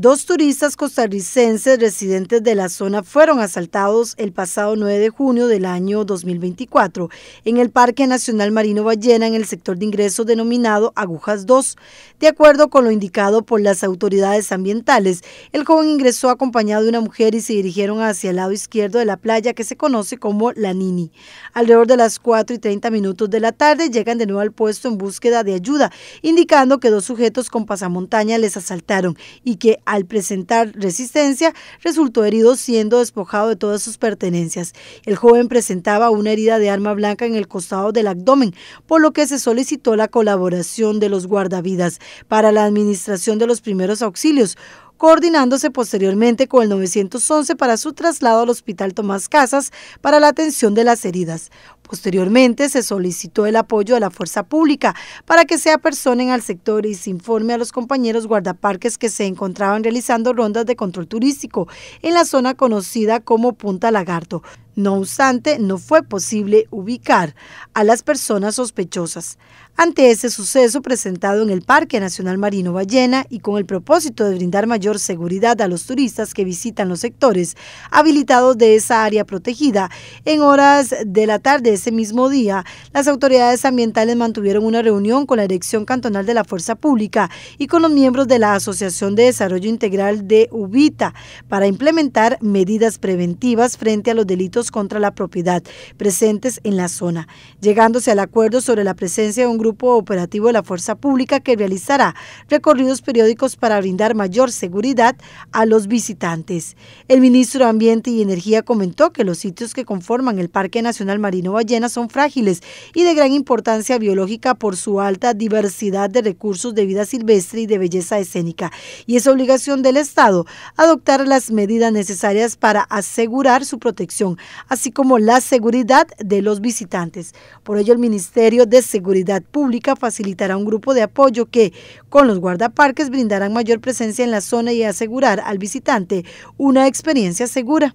Dos turistas costarricenses residentes de la zona fueron asaltados el pasado 9 de junio del año 2024 en el Parque Nacional Marino Ballena en el sector de ingreso denominado Agujas 2. De acuerdo con lo indicado por las autoridades ambientales, el joven ingresó acompañado de una mujer y se dirigieron hacia el lado izquierdo de la playa que se conoce como La Nini. Alrededor de las 4 y 30 minutos de la tarde llegan de nuevo al puesto en búsqueda de ayuda, indicando que dos sujetos con pasamontaña les asaltaron y que al presentar resistencia, resultó herido siendo despojado de todas sus pertenencias. El joven presentaba una herida de arma blanca en el costado del abdomen, por lo que se solicitó la colaboración de los guardavidas para la administración de los primeros auxilios coordinándose posteriormente con el 911 para su traslado al Hospital Tomás Casas para la atención de las heridas. Posteriormente se solicitó el apoyo de la fuerza pública para que se apersonen al sector y se informe a los compañeros guardaparques que se encontraban realizando rondas de control turístico en la zona conocida como Punta Lagarto. No obstante, no fue posible ubicar a las personas sospechosas. Ante ese suceso presentado en el Parque Nacional Marino Ballena y con el propósito de brindar mayor seguridad a los turistas que visitan los sectores habilitados de esa área protegida, en horas de la tarde ese mismo día, las autoridades ambientales mantuvieron una reunión con la Dirección Cantonal de la Fuerza Pública y con los miembros de la Asociación de Desarrollo Integral de UBITA para implementar medidas preventivas frente a los delitos contra la propiedad presentes en la zona, llegándose al acuerdo sobre la presencia de un grupo operativo de la fuerza pública que realizará recorridos periódicos para brindar mayor seguridad a los visitantes. El ministro de Ambiente y Energía comentó que los sitios que conforman el Parque Nacional Marino Ballena son frágiles y de gran importancia biológica por su alta diversidad de recursos de vida silvestre y de belleza escénica, y es obligación del Estado adoptar las medidas necesarias para asegurar su protección, así como la seguridad de los visitantes. Por ello, el Ministerio de Seguridad Pública facilitará un grupo de apoyo que, con los guardaparques, brindarán mayor presencia en la zona y asegurar al visitante una experiencia segura.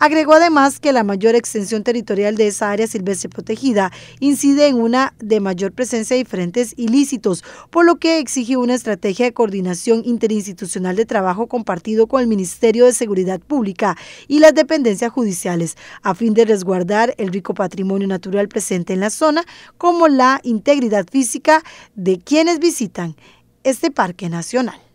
Agregó además que la mayor extensión territorial de esa área silvestre protegida incide en una de mayor presencia de diferentes ilícitos, por lo que exige una estrategia de coordinación interinstitucional de trabajo compartido con el Ministerio de Seguridad Pública y las dependencias judiciales, a fin de resguardar el rico patrimonio natural presente en la zona, como la integridad física de quienes visitan este parque nacional.